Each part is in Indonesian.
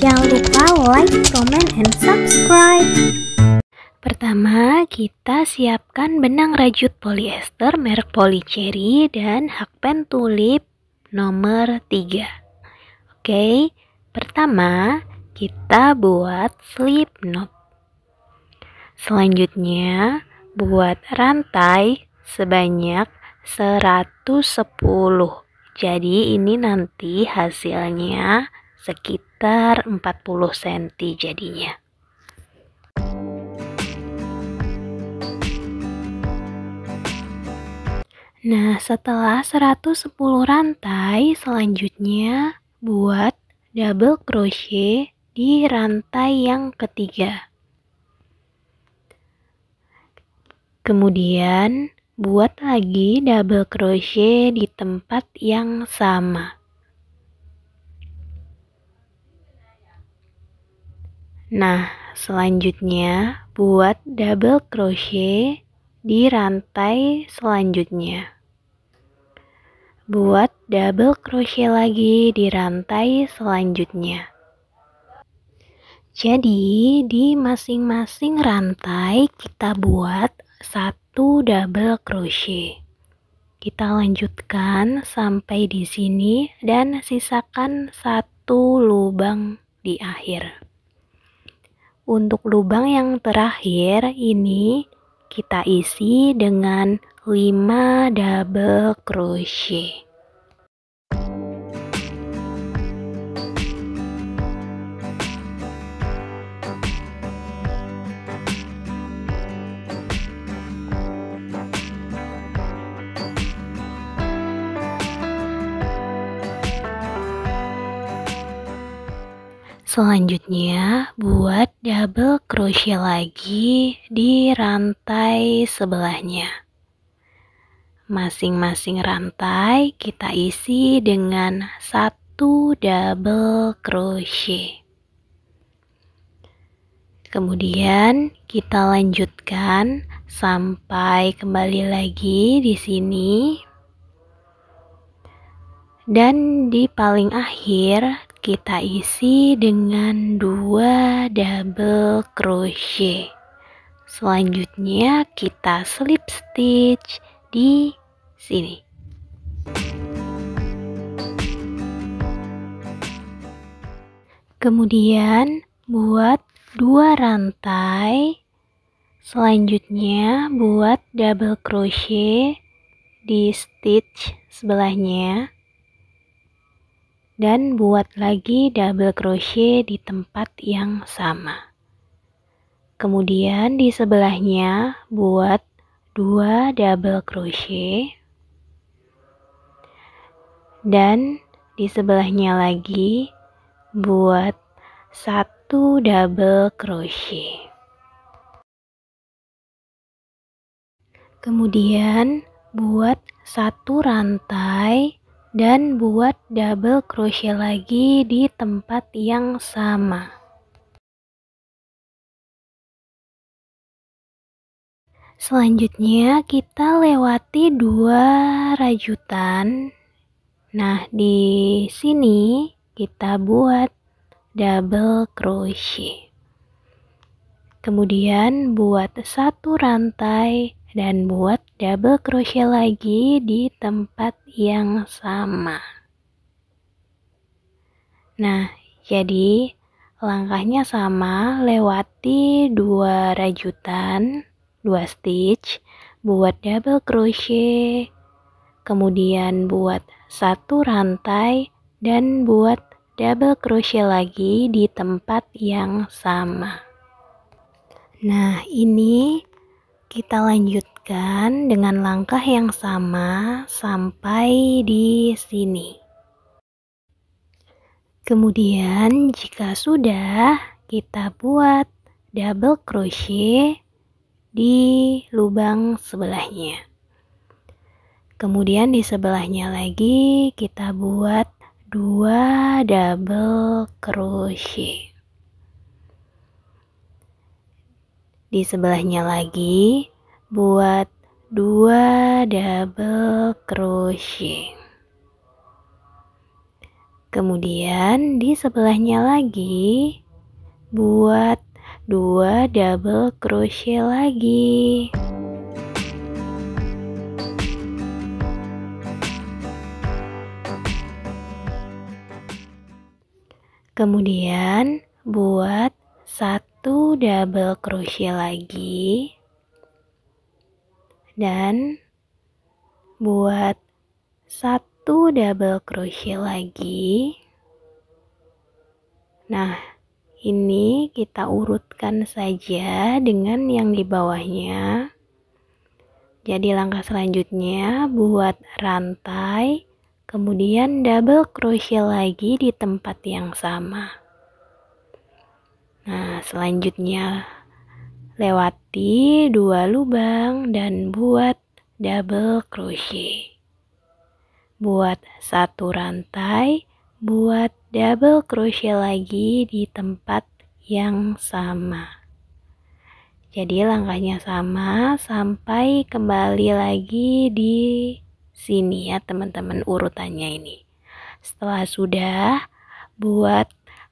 Jangan lupa like, comment, and subscribe. Pertama, kita siapkan benang rajut polyester merek Polycherry dan hakpen tulip nomor 3. Oke, pertama kita buat slip knot. Selanjutnya, buat rantai sebanyak 110. Jadi ini nanti hasilnya sekitar 40 cm jadinya. Nah, setelah 110 rantai, selanjutnya buat double crochet di rantai yang ketiga. Kemudian, buat lagi double crochet di tempat yang sama. Nah, selanjutnya buat double crochet di rantai selanjutnya. Buat double crochet lagi di rantai selanjutnya. Jadi, di masing-masing rantai kita buat satu double crochet. Kita lanjutkan sampai di sini dan sisakan satu lubang di akhir. Untuk lubang yang terakhir ini kita isi dengan 5 double crochet. Selanjutnya, buat double crochet lagi di rantai sebelahnya. Masing-masing rantai kita isi dengan satu double crochet. Kemudian kita lanjutkan sampai kembali lagi di sini. Dan di paling akhir kita isi dengan dua double crochet selanjutnya kita slip stitch di sini kemudian buat dua rantai selanjutnya buat double crochet di stitch sebelahnya dan buat lagi double crochet di tempat yang sama kemudian di sebelahnya buat dua double crochet dan di sebelahnya lagi buat satu double crochet kemudian buat satu rantai dan buat double crochet lagi di tempat yang sama. Selanjutnya kita lewati dua rajutan. Nah, di sini kita buat double crochet. Kemudian buat satu rantai dan buat double crochet lagi di tempat yang sama nah jadi langkahnya sama lewati dua rajutan dua stitch buat double crochet kemudian buat satu rantai dan buat double crochet lagi di tempat yang sama. Nah, ini kita lanjutkan dengan langkah yang sama sampai di sini. Kemudian jika sudah, kita buat double crochet di lubang sebelahnya. Kemudian di sebelahnya lagi kita buat dua double crochet. Di sebelahnya lagi buat dua double crochet. Kemudian di sebelahnya lagi buat dua double crochet lagi. Kemudian buat satu satu double crochet lagi dan buat satu double crochet lagi nah ini kita urutkan saja dengan yang di bawahnya jadi langkah selanjutnya buat rantai kemudian double crochet lagi di tempat yang sama Nah, selanjutnya lewati dua lubang dan buat double crochet. Buat satu rantai, buat double crochet lagi di tempat yang sama. Jadi langkahnya sama sampai kembali lagi di sini ya teman-teman urutannya ini. Setelah sudah buat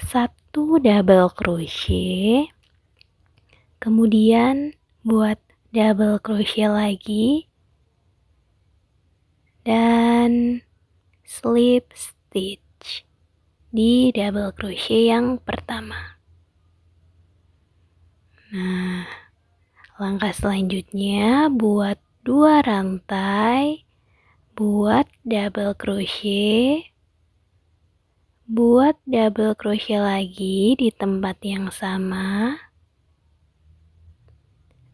satu double crochet kemudian buat double crochet lagi dan slip stitch di double crochet yang pertama nah langkah selanjutnya buat dua rantai buat double crochet buat double crochet lagi di tempat yang sama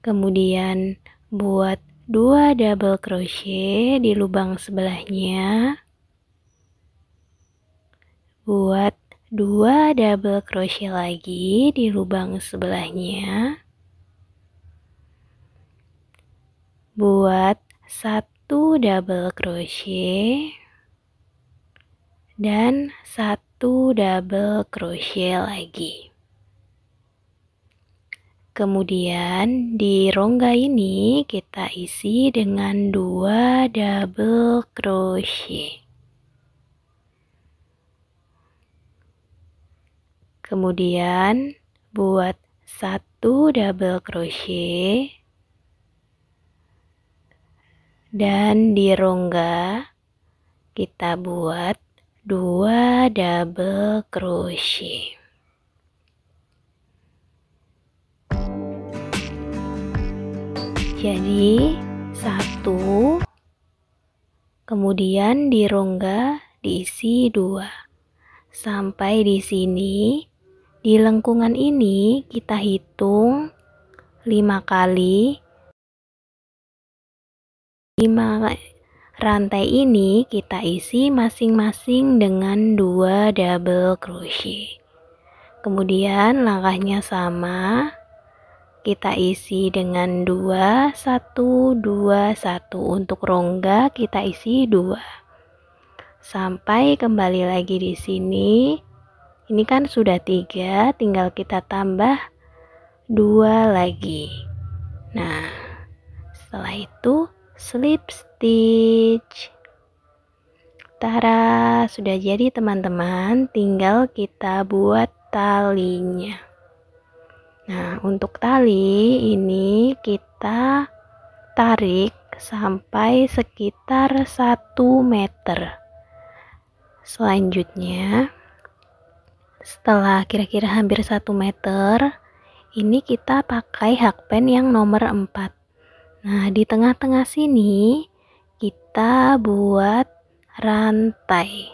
kemudian buat dua double crochet di lubang sebelahnya buat dua double crochet lagi di lubang sebelahnya buat satu double crochet dan satu double crochet lagi kemudian di rongga ini kita isi dengan dua double crochet kemudian buat satu double crochet dan di rongga kita buat 2 double crochet jadi satu kemudian di rongga diisi dua sampai di sini di lengkungan ini kita hitung lima kali lima. Rantai ini kita isi masing-masing dengan dua double crochet. Kemudian langkahnya sama, kita isi dengan dua, satu, dua, satu untuk rongga kita isi dua. sampai kembali lagi di sini ini kan sudah tiga, tinggal kita tambah dua lagi nah setelah itu slip stitch Tara, sudah jadi teman-teman, tinggal kita buat talinya. Nah, untuk tali ini kita tarik sampai sekitar 1 meter. Selanjutnya, setelah kira-kira hampir 1 meter, ini kita pakai hakpen yang nomor 4. Nah, di tengah-tengah sini kita buat rantai.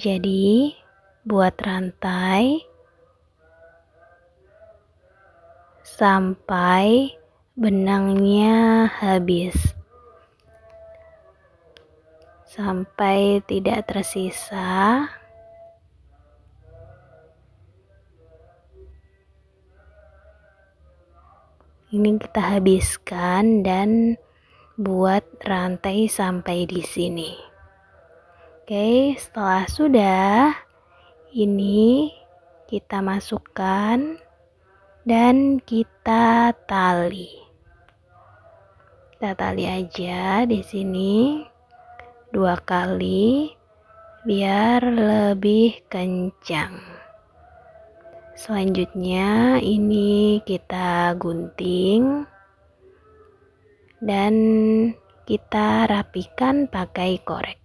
Jadi, buat rantai sampai benangnya habis. Sampai tidak tersisa. ini kita habiskan dan buat rantai sampai di sini oke setelah sudah ini kita masukkan dan kita tali kita tali aja di sini dua kali biar lebih kencang selanjutnya ini kita gunting dan kita rapikan pakai korek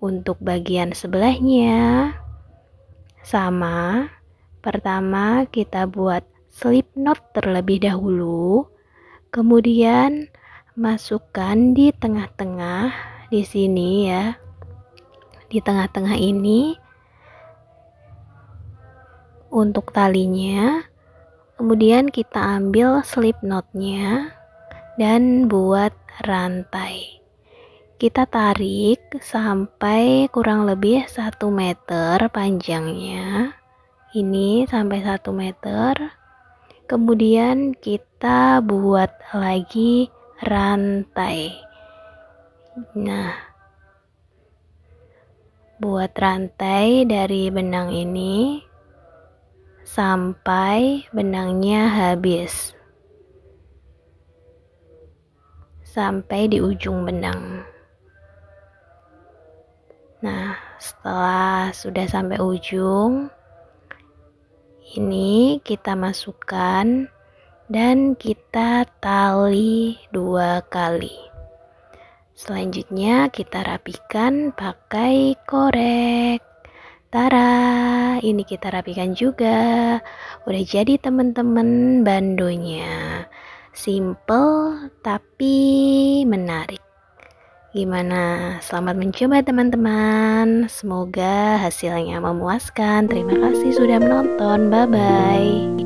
untuk bagian sebelahnya sama pertama kita buat slip knot terlebih dahulu kemudian masukkan di tengah-tengah di sini ya di tengah-tengah ini untuk talinya kemudian kita ambil slip knotnya dan buat rantai kita tarik sampai kurang lebih 1 meter panjangnya ini sampai 1 meter kemudian kita buat lagi rantai nah buat rantai dari benang ini sampai benangnya habis. Sampai di ujung benang. Nah, setelah sudah sampai ujung, ini kita masukkan dan kita tali dua kali. Selanjutnya kita rapikan pakai korek. Tara, ini kita rapikan juga. Udah jadi teman-teman bandonya. Simple tapi menarik. Gimana? Selamat mencoba teman-teman. Semoga hasilnya memuaskan. Terima kasih sudah menonton. Bye bye.